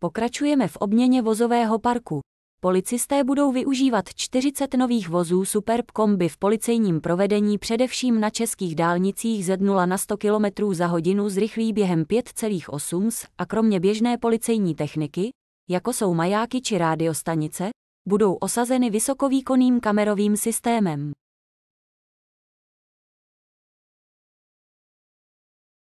Pokračujeme v obměně vozového parku. Policisté budou využívat 40 nových vozů Superb kombi v policejním provedení především na českých dálnicích ze 0 na 100 km za hodinu zrychlí během 5,8 a kromě běžné policejní techniky, jako jsou majáky či rádiostanice, budou osazeny vysokovýkonným kamerovým systémem.